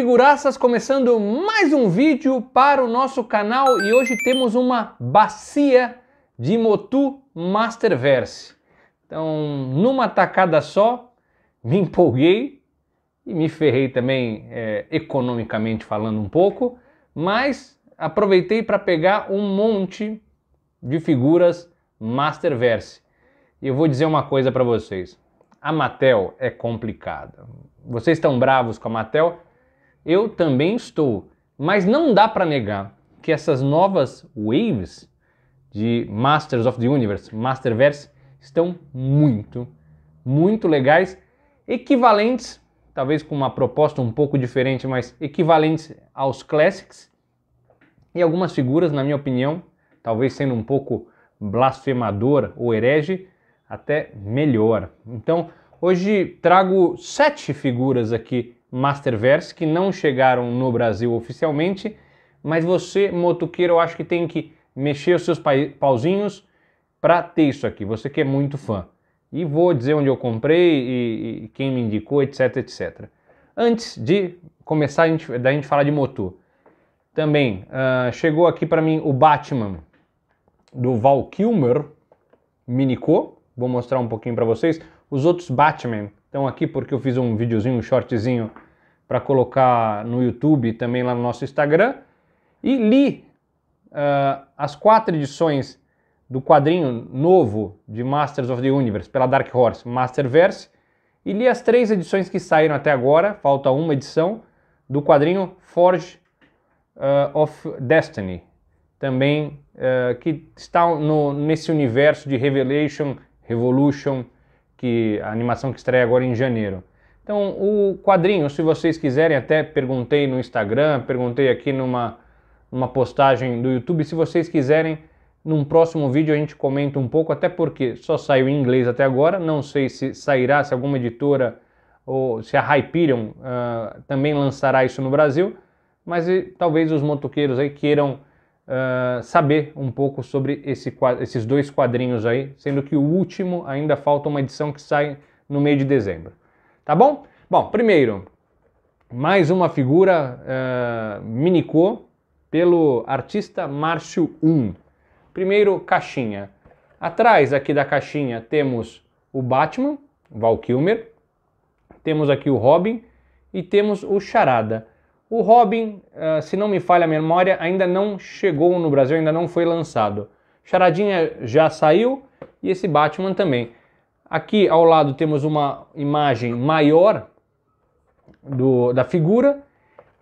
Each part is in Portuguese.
figuraças, começando mais um vídeo para o nosso canal e hoje temos uma bacia de Motu Masterverse. Então, numa tacada só, me empolguei e me ferrei também é, economicamente falando um pouco, mas aproveitei para pegar um monte de figuras Masterverse. E eu vou dizer uma coisa para vocês. A Mattel é complicada. Vocês estão bravos com a Mattel? eu também estou. Mas não dá para negar que essas novas waves de Masters of the Universe, Masterverse, estão muito, muito legais, equivalentes, talvez com uma proposta um pouco diferente, mas equivalentes aos Classics. E algumas figuras, na minha opinião, talvez sendo um pouco blasfemador ou herege, até melhor. Então, hoje trago sete figuras aqui Masterverse, que não chegaram no Brasil oficialmente, mas você, motoqueiro, eu acho que tem que mexer os seus pauzinhos para ter isso aqui, você que é muito fã. E vou dizer onde eu comprei e, e quem me indicou, etc, etc. Antes de começar a gente, da gente falar de motor, também uh, chegou aqui para mim o Batman do Val Kilmer Minico. Vou mostrar um pouquinho para vocês. Os outros Batman estão aqui porque eu fiz um videozinho, um shortzinho para colocar no YouTube também lá no nosso Instagram. E li uh, as quatro edições do quadrinho novo de Masters of the Universe pela Dark Horse, Masterverse, e li as três edições que saíram até agora, falta uma edição, do quadrinho Forge uh, of Destiny, também uh, que está no, nesse universo de Revelation, Revolution, que a animação que estreia agora em janeiro. Então, o quadrinho, se vocês quiserem, até perguntei no Instagram, perguntei aqui numa, numa postagem do YouTube, se vocês quiserem, num próximo vídeo a gente comenta um pouco, até porque só saiu em inglês até agora, não sei se sairá, se alguma editora ou se a Hyperion uh, também lançará isso no Brasil, mas e, talvez os motoqueiros aí queiram saber um pouco sobre esse, esses dois quadrinhos aí, sendo que o último ainda falta uma edição que sai no meio de dezembro. Tá bom? Bom, primeiro, mais uma figura uh, Minicô pelo artista Márcio Um. Primeiro, caixinha. Atrás aqui da caixinha temos o Batman, Val Kilmer, temos aqui o Robin e temos o Charada. O Robin, eh, se não me falha a memória, ainda não chegou no Brasil, ainda não foi lançado. Charadinha já saiu e esse Batman também. Aqui ao lado temos uma imagem maior do, da figura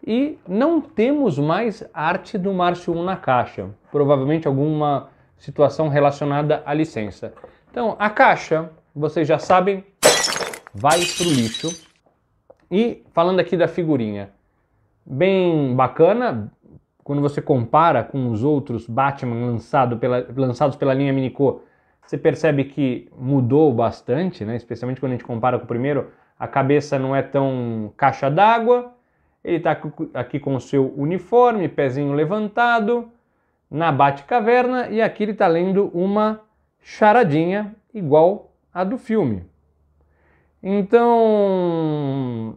e não temos mais arte do Márcio 1 na caixa. Provavelmente alguma situação relacionada à licença. Então, a caixa, vocês já sabem, vai para o lixo. E falando aqui da figurinha, bem bacana quando você compara com os outros Batman lançado pela, lançados pela linha Minico, você percebe que mudou bastante, né? especialmente quando a gente compara com o primeiro. A cabeça não é tão caixa d'água, ele está aqui com o seu uniforme, pezinho levantado, na Batcaverna, e aqui ele está lendo uma charadinha igual a do filme. Então,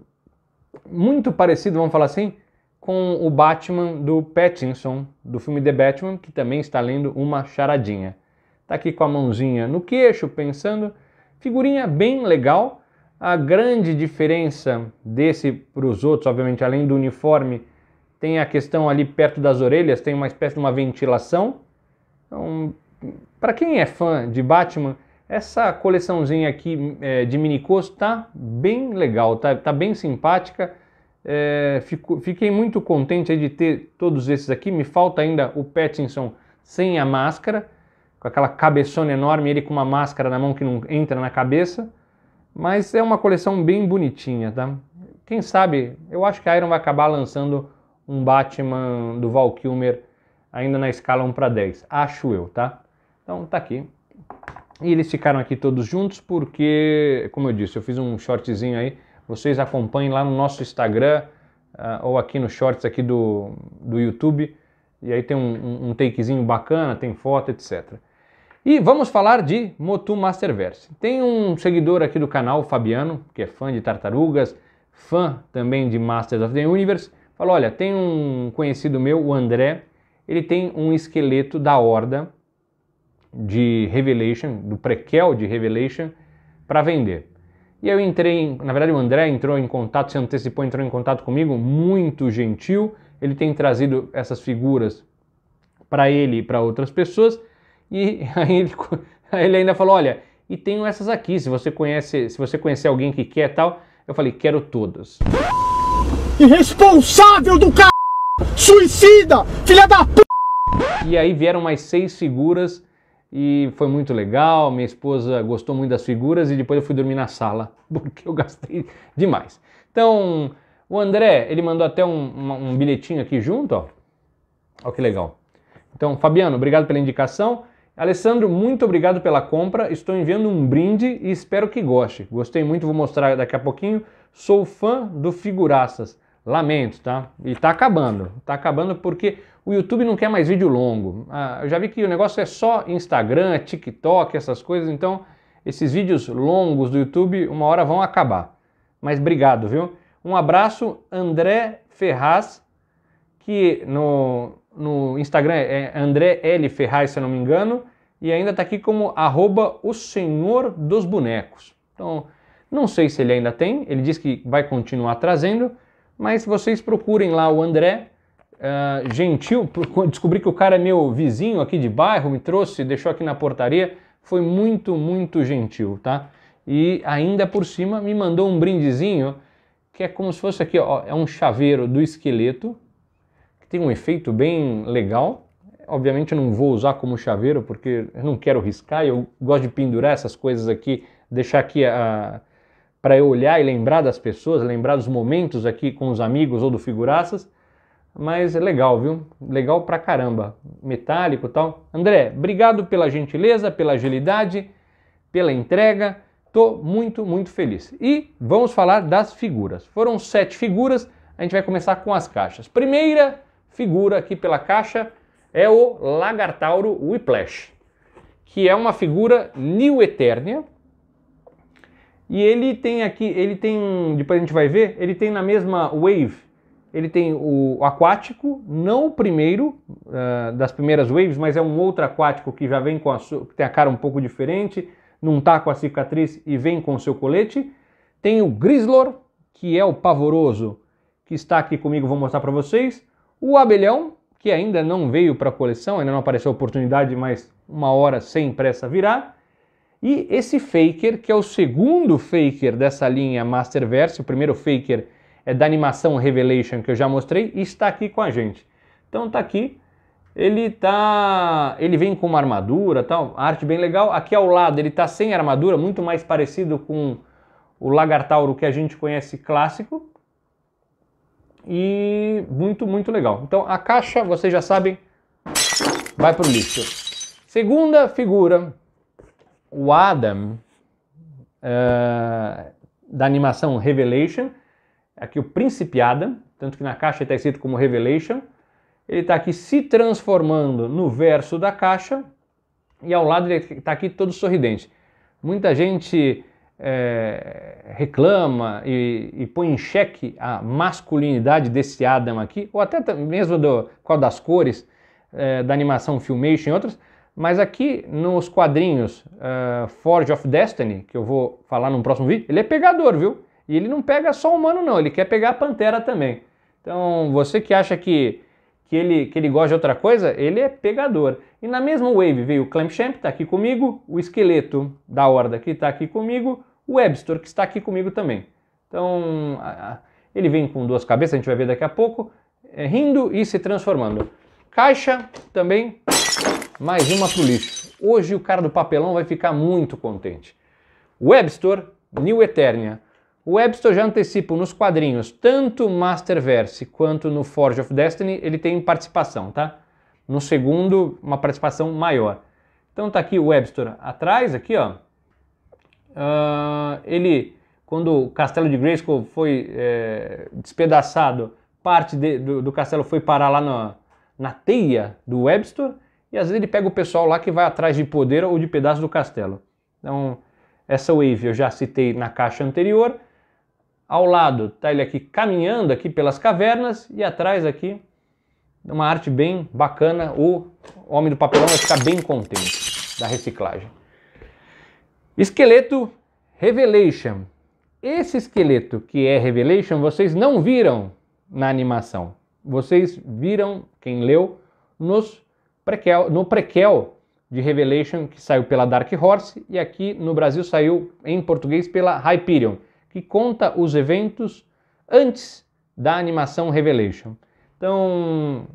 muito parecido, vamos falar assim, com o Batman do Pattinson, do filme The Batman, que também está lendo uma charadinha. Está aqui com a mãozinha no queixo, pensando. Figurinha bem legal. A grande diferença desse para os outros, obviamente, além do uniforme, tem a questão ali perto das orelhas, tem uma espécie de uma ventilação. Então, para quem é fã de Batman, essa coleçãozinha aqui é, de minicôs está bem legal, está tá bem simpática é, fico, fiquei muito contente de ter todos esses aqui. Me falta ainda o Pattinson sem a máscara, com aquela cabeçona enorme, ele com uma máscara na mão que não entra na cabeça. Mas é uma coleção bem bonitinha, tá? Quem sabe, eu acho que a Iron vai acabar lançando um Batman do Val Kilmer ainda na escala 1 para 10. Acho eu, tá? Então tá aqui. E eles ficaram aqui todos juntos porque, como eu disse, eu fiz um shortzinho aí vocês acompanhem lá no nosso Instagram uh, ou aqui nos shorts aqui do, do YouTube. E aí tem um, um takezinho bacana, tem foto, etc. E vamos falar de Motu Masterverse. Tem um seguidor aqui do canal, Fabiano, que é fã de tartarugas, fã também de Masters of the Universe. Falou: olha, tem um conhecido meu, o André, ele tem um esqueleto da horda de Revelation, do prequel de Revelation, para vender. E eu entrei, em, na verdade o André entrou em contato, se antecipou, entrou em contato comigo, muito gentil. Ele tem trazido essas figuras para ele e para outras pessoas. E aí ele, ele, ainda falou: "Olha, e tenho essas aqui, se você conhece, se você conhecer alguém que quer tal". Eu falei: "Quero todas". Irresponsável do cara! Suicida, filha da p... E aí vieram mais seis figuras e foi muito legal. Minha esposa gostou muito das figuras e depois eu fui dormir na sala, porque eu gastei demais. Então, o André, ele mandou até um, um bilhetinho aqui junto, ó. Olha que legal. Então, Fabiano, obrigado pela indicação. Alessandro, muito obrigado pela compra. Estou enviando um brinde e espero que goste. Gostei muito, vou mostrar daqui a pouquinho. Sou fã do Figuraças. Lamento, tá? E tá acabando. Tá acabando porque o YouTube não quer mais vídeo longo. Ah, eu já vi que o negócio é só Instagram, TikTok, essas coisas, então esses vídeos longos do YouTube uma hora vão acabar. Mas obrigado, viu? Um abraço, André Ferraz, que no, no Instagram é André L. Ferraz, se eu não me engano, e ainda está aqui como arroba o Senhor dos Bonecos. Então, não sei se ele ainda tem, ele diz que vai continuar trazendo, mas vocês procurem lá o André uh, gentil, descobri que o cara é meu vizinho aqui de bairro, me trouxe, deixou aqui na portaria, foi muito, muito gentil, tá? E ainda por cima me mandou um brindezinho que é como se fosse aqui, ó, é um chaveiro do esqueleto, que tem um efeito bem legal. Obviamente eu não vou usar como chaveiro porque eu não quero riscar, eu gosto de pendurar essas coisas aqui, deixar aqui a para eu olhar e lembrar das pessoas, lembrar dos momentos aqui com os amigos ou do figuraças mas é legal, viu? Legal pra caramba. Metálico tal. André, obrigado pela gentileza, pela agilidade, pela entrega. Tô muito, muito feliz. E vamos falar das figuras. Foram sete figuras, a gente vai começar com as caixas. Primeira figura aqui pela caixa é o Lagartauro Whiplash, que é uma figura New Eternia. E ele tem aqui, ele tem, depois a gente vai ver, ele tem na mesma wave ele tem o aquático, não o primeiro uh, das primeiras waves, mas é um outro aquático que já vem com a sua, que tem a cara um pouco diferente, não tá com a cicatriz e vem com o seu colete. Tem o Grislor, que é o pavoroso, que está aqui comigo, vou mostrar para vocês. O abelhão, que ainda não veio para a coleção, ainda não apareceu a oportunidade, mas uma hora sem pressa virá. E esse Faker, que é o segundo Faker dessa linha Masterverse, o primeiro Faker é, da animação Revelation que eu já mostrei, está aqui com a gente. Então tá aqui, ele tá, ele vem com uma armadura, tal, arte bem legal. Aqui ao lado ele tá sem armadura, muito mais parecido com o Lagartauro que a gente conhece clássico. E muito, muito legal. Então a caixa, vocês já sabem, vai pro lixo. Segunda figura, o Adam, uh, da animação Revelation aqui o Adam, tanto que na caixa está escrito como Revelation. Ele está aqui se transformando no verso da caixa e ao lado ele está aqui todo sorridente. Muita gente é, reclama e, e, põe em xeque a masculinidade desse Adam aqui, ou até mesmo do qual das cores é, da animação Filmation e outras, mas aqui nos quadrinhos uh, Forge of Destiny, que eu vou falar no próximo vídeo, ele é pegador, viu? E ele não pega só humano, não, ele quer pegar a pantera também. Então, você que acha que, que, ele, que ele gosta de outra coisa, ele é pegador. E na mesma wave veio o Clampchamp, está aqui comigo, o Esqueleto da Horda, que está aqui comigo, o Webster, que está aqui comigo também. Então, ele vem com duas cabeças, a gente vai ver daqui a pouco, é, rindo e se transformando. Caixa também, mais uma o lixo. Hoje o cara do papelão vai ficar muito contente. Webster, New Eternia. O Webster já antecipa nos quadrinhos, tanto Masterverse quanto no Forge of Destiny, ele tem participação, tá? No segundo, uma participação maior. Então tá aqui o Webster atrás, aqui ó. Uh, ele, quando o castelo de Grayskull foi é, despedaçado, parte de, do, do, castelo foi parar lá na, na teia do Webster, e às vezes ele pega o pessoal lá que vai atrás de poder ou de pedaço do castelo. Então, essa wave eu já citei na caixa anterior, ao lado está ele aqui caminhando aqui pelas cavernas e atrás aqui uma arte bem bacana. O homem do papelão vai ficar bem contente da reciclagem. Esqueleto Revelation. Esse esqueleto que é Revelation, vocês não viram na animação. Vocês viram, quem leu, nos prequel, no prequel de Revelation, que saiu pela Dark Horse, e aqui no Brasil saiu em português pela Hyperion que conta os eventos antes da animação Revelation. Então,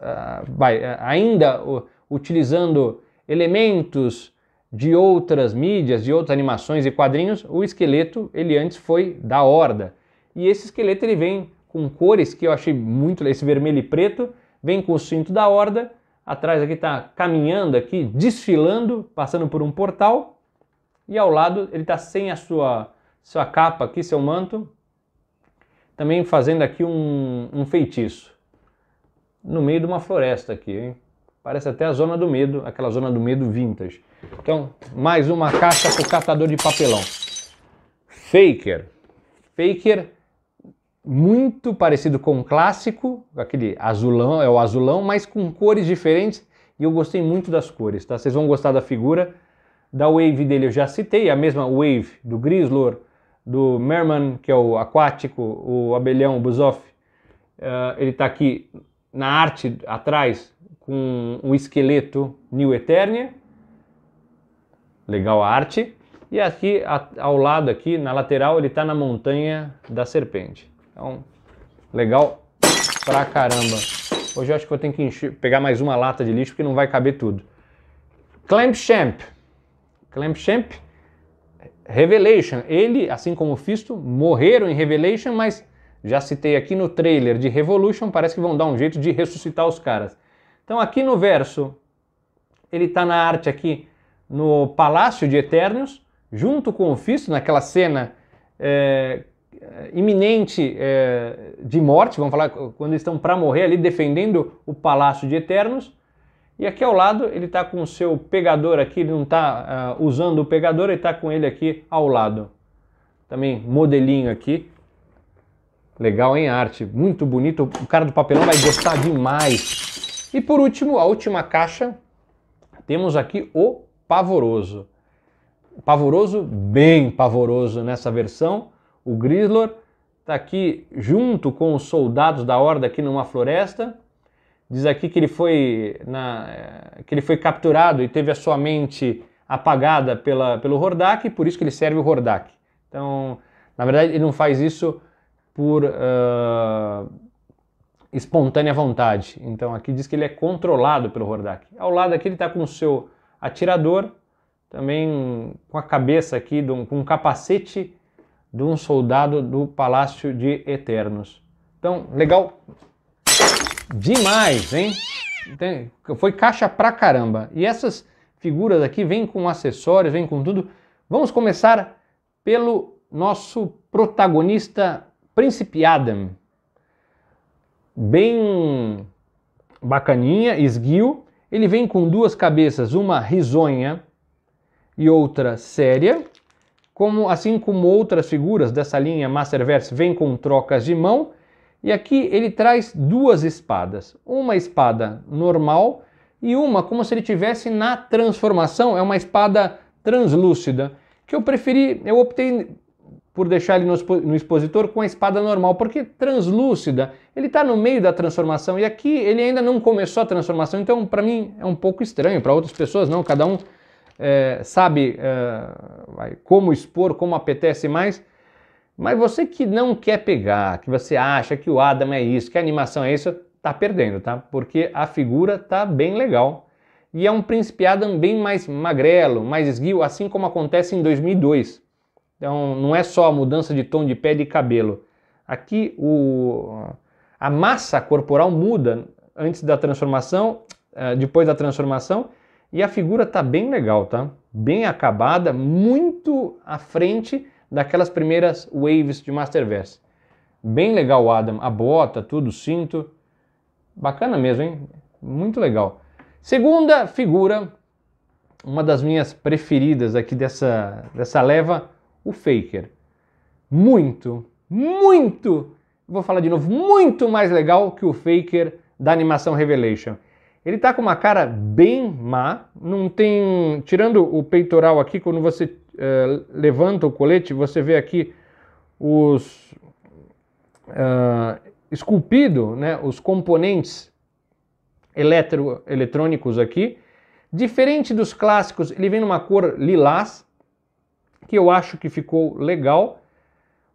uh, vai, ah, ainda uh, utilizando elementos de outras mídias, de outras animações e quadrinhos, o esqueleto ele antes foi da Horda. E esse esqueleto ele vem com cores que eu achei muito, esse vermelho e preto, vem com o cinto da Horda, atrás aqui está caminhando aqui, desfilando, passando por um portal, e ao lado ele está sem a sua sua capa aqui, seu manto, também fazendo aqui um, um feitiço no meio de uma floresta aqui, hein? Parece até a Zona do Medo, aquela Zona do Medo vintage. Então, mais uma caixa para o catador de papelão. Faker. Faker, muito parecido com o clássico, aquele azulão, é o azulão, mas com cores diferentes. E eu gostei muito das cores, tá? Vocês vão gostar da figura. Da wave dele eu já citei, a mesma wave do Grislor, do Merman, que é o aquático, o abelhão, o Buzoff. Uh, ele está aqui na arte atrás com o esqueleto New Eternia. Legal a arte. E aqui a, ao lado aqui na lateral ele está na montanha da serpente. Então legal pra caramba. Hoje eu acho que eu tenho que encher, pegar mais uma lata de lixo porque não vai caber tudo. Clamp Champ. Clamp Champ Revelation. Ele, assim como Fisto, morreram em Revelation, mas já citei aqui no trailer de Revolution, parece que vão dar um jeito de ressuscitar os caras. Então aqui no verso, ele está na arte aqui no Palácio de Eternos, junto com o Fisto, naquela cena é, iminente é, de morte, vamos falar, quando eles estão para morrer ali defendendo o Palácio de Eternos. E aqui ao lado ele está com o seu pegador aqui, ele não está uh, ah, usando o pegador, ele está com ele aqui ao lado. Também modelinho aqui. Legal, em Arte. Muito bonito. O cara do papelão vai gostar demais. E por último, a última caixa, temos aqui o Pavoroso. Pavoroso, bem pavoroso nessa versão. O Grislor está aqui junto com os soldados da Horda aqui numa floresta. Diz aqui que ele foi, na, eh, que ele foi capturado e teve a sua mente apagada pela, pelo Hordak, por isso que ele serve o Hordak. Então, na verdade, ele não faz isso por uh, espontânea vontade. Então, aqui diz que ele é controlado pelo Hordak. Ao lado aqui, ele está com o seu atirador, também com a cabeça aqui, de um, com um capacete de um soldado do Palácio de Eternos. Então, legal demais, hein? Foi caixa pra caramba. E essas figuras aqui vêm com acessórios, vêm com tudo. Vamos começar pelo nosso protagonista Príncipe Adam. Bem bacaninha, esguio. Ele vem com duas cabeças, uma risonha e outra séria. Como, assim como outras figuras dessa linha Masterverse vem com trocas de mão e aqui ele traz duas espadas, uma espada normal e uma como se ele tivesse na transformação, é uma espada translúcida, que eu preferi, eu optei por deixar ele no expositor com a espada normal, porque translúcida, ele está no meio da transformação e aqui ele ainda não começou a transformação, então para mim é um pouco estranho, para outras pessoas não, cada um é, sabe é, como expor, como apetece mais, mas você que não quer pegar, que você acha que o Adam é isso, que a animação é isso, tá perdendo, tá? Porque a figura tá bem legal. E é um príncipe Adam bem mais magrelo, mais esguio, assim como acontece em 2002. Então não é só a mudança de tom de pele e cabelo. Aqui o, a massa corporal muda antes da transformação, eh, depois da transformação, e a figura tá bem legal, tá? Bem acabada, muito à frente daquelas primeiras waves de Masterverse. Bem legal, Adam. A bota, tudo, cinto. Bacana mesmo, hein? Muito legal. Segunda figura, uma das minhas preferidas aqui dessa, dessa leva, o Faker. Muito, muito, vou falar de novo, muito mais legal que o Faker da animação Revelation. Ele tá com uma cara bem má, não tem. Tirando o peitoral aqui, quando você eh, levanta o colete, você vê aqui os uh, esculpido, né, os componentes eletro, eletrônicos aqui. Diferente dos clássicos, ele vem numa cor lilás, que eu acho que ficou legal.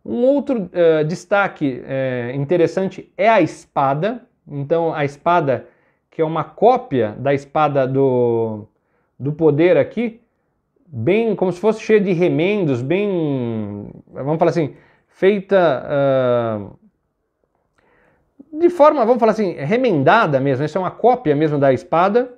Um outro uh, destaque uh, interessante é a espada. Então, a espada, que é uma cópia da espada do, do poder aqui, bem, como se fosse cheia de remendos, bem, vamos falar assim, feita uh, de forma, vamos falar assim, remendada mesmo. isso é uma cópia mesmo da espada.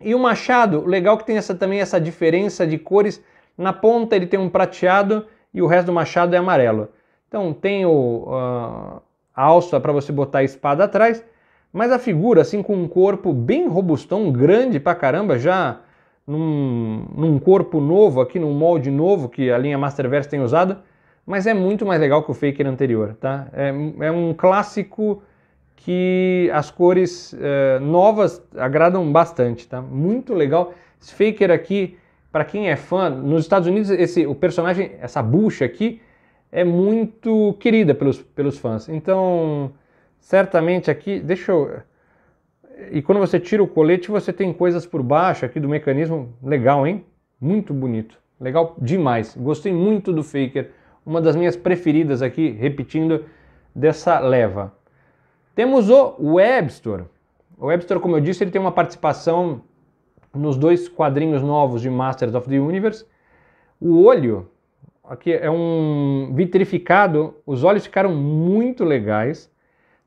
E o machado, legal é que tem essa também essa diferença de cores. Na ponta ele tem um prateado e o resto do machado é amarelo. Então tem o, uh, a alça para você botar a espada atrás, mas a figura assim com um corpo bem robustão, grande pra caramba, já num, num corpo novo aqui, num molde novo que a linha Masterverse tem usado, mas é muito mais legal que o Faker anterior, tá? É, é um clássico que as cores é, novas agradam bastante, tá? Muito legal. Esse Faker aqui, para quem é fã, nos Estados Unidos esse o personagem, essa bucha aqui é muito querida pelos, pelos fãs. Então, certamente aqui, deixa eu e quando você tira o colete, você tem coisas por baixo aqui do mecanismo. Legal, hein? Muito bonito. Legal demais. Gostei muito do Faker. Uma das minhas preferidas aqui, repetindo, dessa leva. Temos o Webster. O Webster, como eu disse, ele tem uma participação nos dois quadrinhos novos de Masters of the Universe. O olho, aqui é um vitrificado, os olhos ficaram muito legais.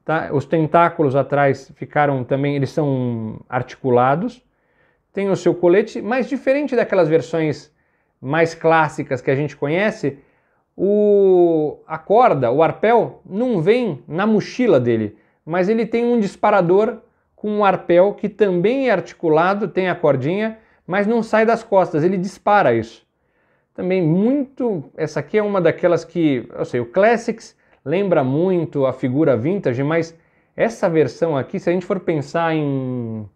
Tá? Os tentáculos atrás ficaram também, eles são articulados. Tem o seu colete, mas diferente daquelas versões mais clássicas que a gente conhece, o, a corda, o arpel, não vem na mochila dele, mas ele tem um disparador com um arpel que também é articulado, tem a cordinha, mas não sai das costas, ele dispara isso. Também muito, essa aqui é uma daquelas que, eu sei, o Classics lembra muito a figura vintage, mas essa versão aqui, se a gente for pensar em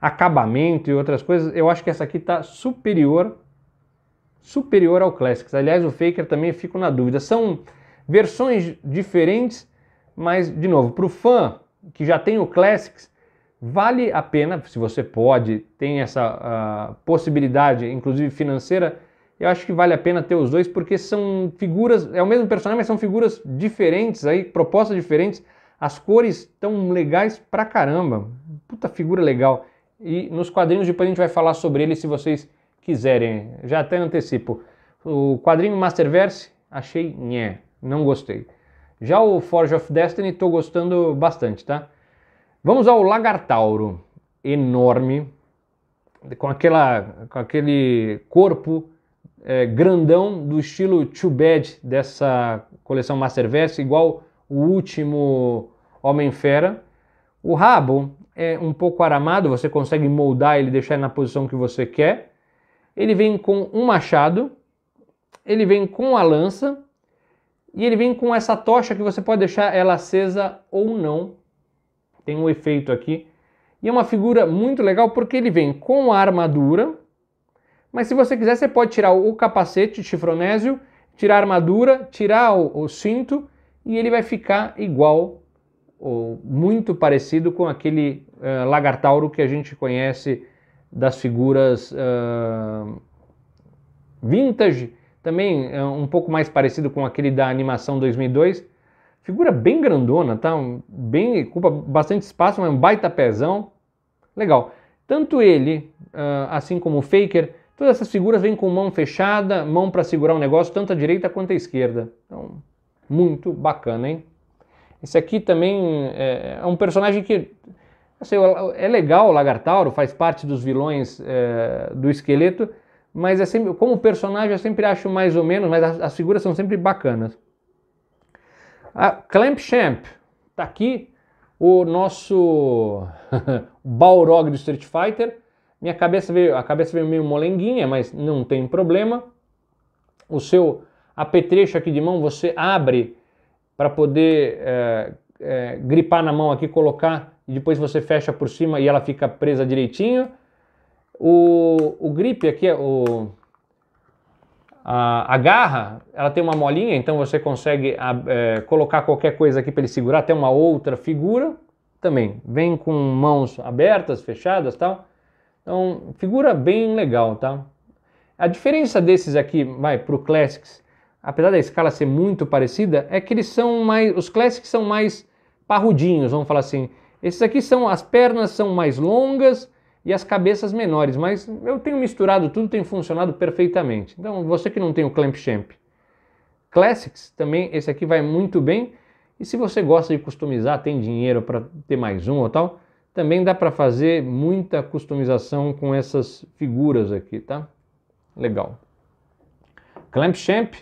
acabamento e outras coisas, eu acho que essa aqui está superior superior ao Classics. Aliás, o Faker também fico na dúvida. São versões diferentes, mas de novo, para o fã que já tem o Classics, vale a pena, se você pode, tem essa uh, possibilidade, inclusive financeira, eu acho que vale a pena ter os dois porque são figuras, é o mesmo personagem, mas são figuras diferentes aí, propostas diferentes. As cores tão legais pra caramba. Puta figura legal. E nos quadrinhos depois a gente vai falar sobre ele se vocês quiserem. Já até antecipo. O quadrinho Masterverse, achei nhé, não gostei. Já o Forge of Destiny tô gostando bastante, tá? Vamos ao Lagartauro, enorme, com, aquela, com aquele corpo é, grandão do estilo Too Bad dessa coleção Masterverse, igual o último Homem-Fera. O rabo é um pouco aramado, você consegue moldar ele, deixar ele na posição que você quer. Ele vem com um machado, ele vem com a lança e ele vem com essa tocha que você pode deixar ela acesa ou não. Tem um efeito aqui. E é uma figura muito legal porque ele vem com a armadura, mas se você quiser, você pode tirar o capacete de chifronésio, tirar a armadura, tirar o, o cinto e ele vai ficar igual ou muito parecido com aquele uh, lagartauro que a gente conhece das figuras uh, vintage, também uh, um pouco mais parecido com aquele da animação 2002. Figura bem grandona, tá? bem, ocupa bastante espaço, mas um baita pezão. Legal. Tanto ele, ah, assim como o Faker, Todas essas figuras vêm com mão fechada, mão para segurar o um negócio, tanto à direita quanto à esquerda. Então, muito bacana, hein? Esse aqui também é, é um personagem que sei, assim, é legal, o Lagartauro faz parte dos vilões é, do esqueleto, mas é sempre, como personagem eu sempre acho mais ou menos, mas as, as figuras são sempre bacanas. A Clamp tá aqui o nosso Balrog do Street Fighter, minha cabeça veio, a cabeça veio meio molenguinha, mas não tem problema. O seu apetrecho aqui de mão você abre para poder é, é, gripar na mão aqui, colocar e depois você fecha por cima e ela fica presa direitinho. O, o grip aqui, é o, a, a garra, ela tem uma molinha, então você consegue é, colocar qualquer coisa aqui para ele segurar, até uma outra figura. Também vem com mãos abertas, fechadas tal. Então, figura bem legal, tá? A diferença desses aqui, vai, para o Classics, apesar da escala ser muito parecida, é que eles são mais, os Classics são mais parrudinhos, vamos falar assim. Esses aqui são, as pernas são mais longas e as cabeças menores, mas eu tenho misturado tudo, tem funcionado perfeitamente. Então, você que não tem o Clamp Champ Classics, também esse aqui vai muito bem. E se você gosta de customizar, tem dinheiro para ter mais um ou tal, também dá para fazer muita customização com essas figuras aqui, tá? Legal. Clampchamp,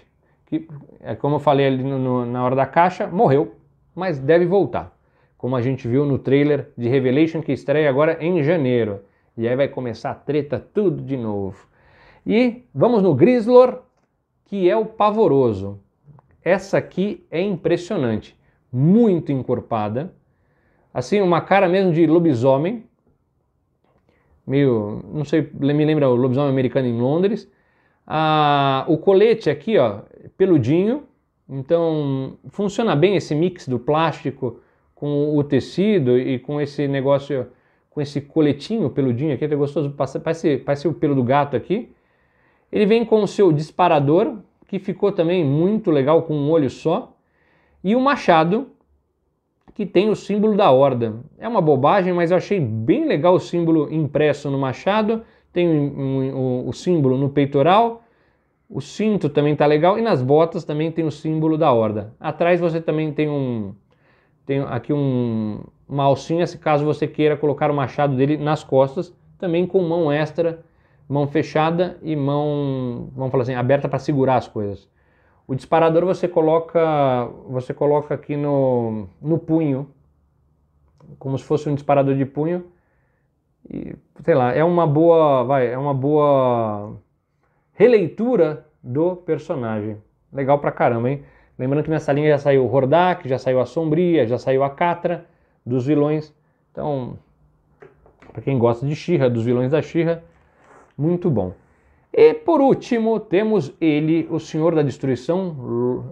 que é como eu falei ali no, no, na hora da caixa, morreu, mas deve voltar. Como a gente viu no trailer de Revelation que estreia agora em janeiro. E aí vai começar a treta tudo de novo. E vamos no Grislor, que é o pavoroso. Essa aqui é impressionante, muito encorpada assim, uma cara mesmo de lobisomem, meio, não sei, me lembra o lobisomem americano em Londres. Ah, o colete aqui, ó, peludinho, então funciona bem esse mix do plástico com o tecido e com esse negócio, com esse coletinho peludinho aqui, é até gostoso, parece, parece o pelo do gato aqui. Ele vem com o seu disparador, que ficou também muito legal com um olho só, e o machado, que tem o símbolo da horda. É uma bobagem, mas eu achei bem legal o símbolo impresso no machado, tem um, um, o símbolo no peitoral, o cinto também tá legal e nas botas também tem o símbolo da horda. Atrás você também tem um tem aqui um, uma alcinha, se caso você queira colocar o machado dele nas costas, também com mão extra, mão fechada e mão, vamos falar assim, aberta para segurar as coisas. O disparador você coloca, você coloca aqui no, no punho, como se fosse um disparador de punho. E, sei lá, é uma boa, vai, é uma boa releitura do personagem. Legal pra caramba, hein? Lembrando que nessa linha já saiu o Hordak, já saiu a Sombria, já saiu a Catra dos vilões. Então, para quem gosta de Shira, dos vilões da Shira, muito bom. E por último, temos ele, o Senhor da Destruição,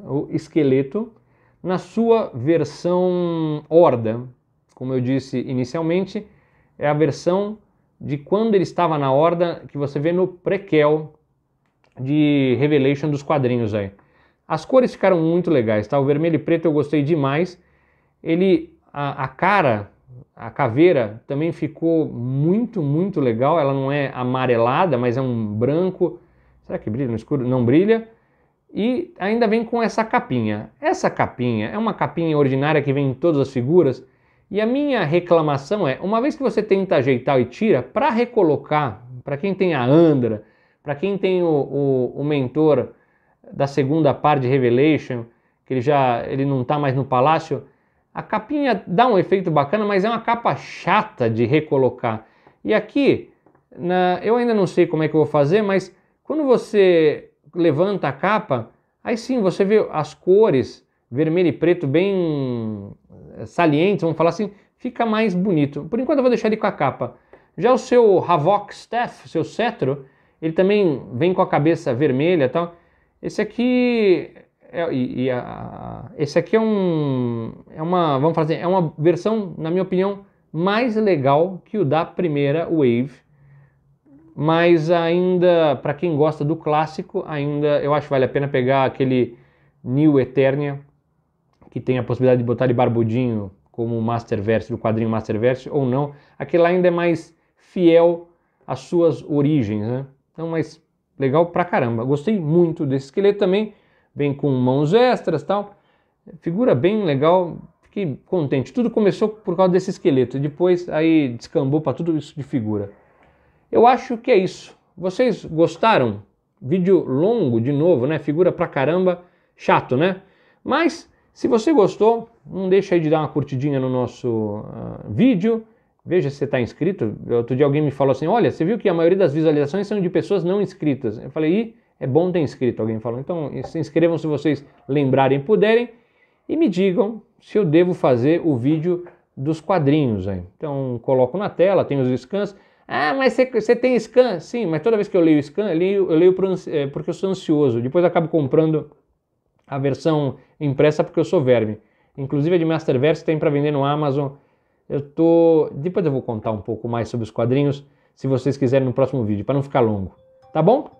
o esqueleto, na sua versão horda. Como eu disse inicialmente, é a versão de quando ele estava na horda que você vê no prequel de Revelation dos quadrinhos aí. As cores ficaram muito legais, tá? O vermelho e preto eu gostei demais. Ele a, a cara a caveira também ficou muito, muito legal. Ela não é amarelada, mas é um branco. Será que brilha no escuro? Não brilha. E ainda vem com essa capinha. Essa capinha é uma capinha ordinária que vem em todas as figuras. E a minha reclamação é, uma vez que você tenta ajeitar e tira, para recolocar, para quem tem a Andra, para quem tem o, o, o, mentor da segunda parte de Revelation, que ele já ele não está mais no palácio, a capinha dá um efeito bacana, mas é uma capa chata de recolocar. E aqui, na, eu ainda não sei como é que eu vou fazer, mas quando você levanta a capa, aí sim você vê as cores vermelho e preto bem eh, salientes, vamos falar assim, fica mais bonito. Por enquanto eu vou deixar ele com a capa. Já o seu Havok Staff, seu cetro, ele também vem com a cabeça vermelha e tal. Esse aqui é, e, e a, esse aqui é um é uma vamos fazer assim, é uma versão na minha opinião mais legal que o da primeira Wave, mas ainda para quem gosta do clássico ainda eu acho que vale a pena pegar aquele New Eternia que tem a possibilidade de botar de barbudinho como o Master Verse do quadrinho Master Verse ou não, aquele lá ainda é mais fiel às suas origens, né? Então, mas legal pra caramba. Gostei muito desse esqueleto também vem com mãos extras tal. Figura bem legal, fiquei contente. Tudo começou por causa desse esqueleto, depois aí descambou para tudo isso de figura. Eu acho que é isso. Vocês gostaram? Vídeo longo de novo, né? Figura pra caramba, chato, né? Mas se você gostou, não deixa aí de dar uma curtidinha no nosso uh, vídeo. Veja se você está inscrito. Outro dia alguém me falou assim: olha, você viu que a maioria das visualizações são de pessoas não inscritas. Eu falei, Ih, é bom ter inscrito, alguém falou. Então, se inscrevam se vocês lembrarem puderem e me digam se eu devo fazer o vídeo dos quadrinhos. Hein? Então, coloco na tela, tem os scans. Ah, mas você tem scan? Sim, mas toda vez que eu leio scan, eu leio, eu leio é, porque eu sou ansioso. Depois acabo comprando a versão impressa porque eu sou verme. Inclusive a de Masterverse tem para vender no Amazon. Eu tô. Depois eu vou contar um pouco mais sobre os quadrinhos, se vocês quiserem no próximo vídeo, para não ficar longo. Tá bom?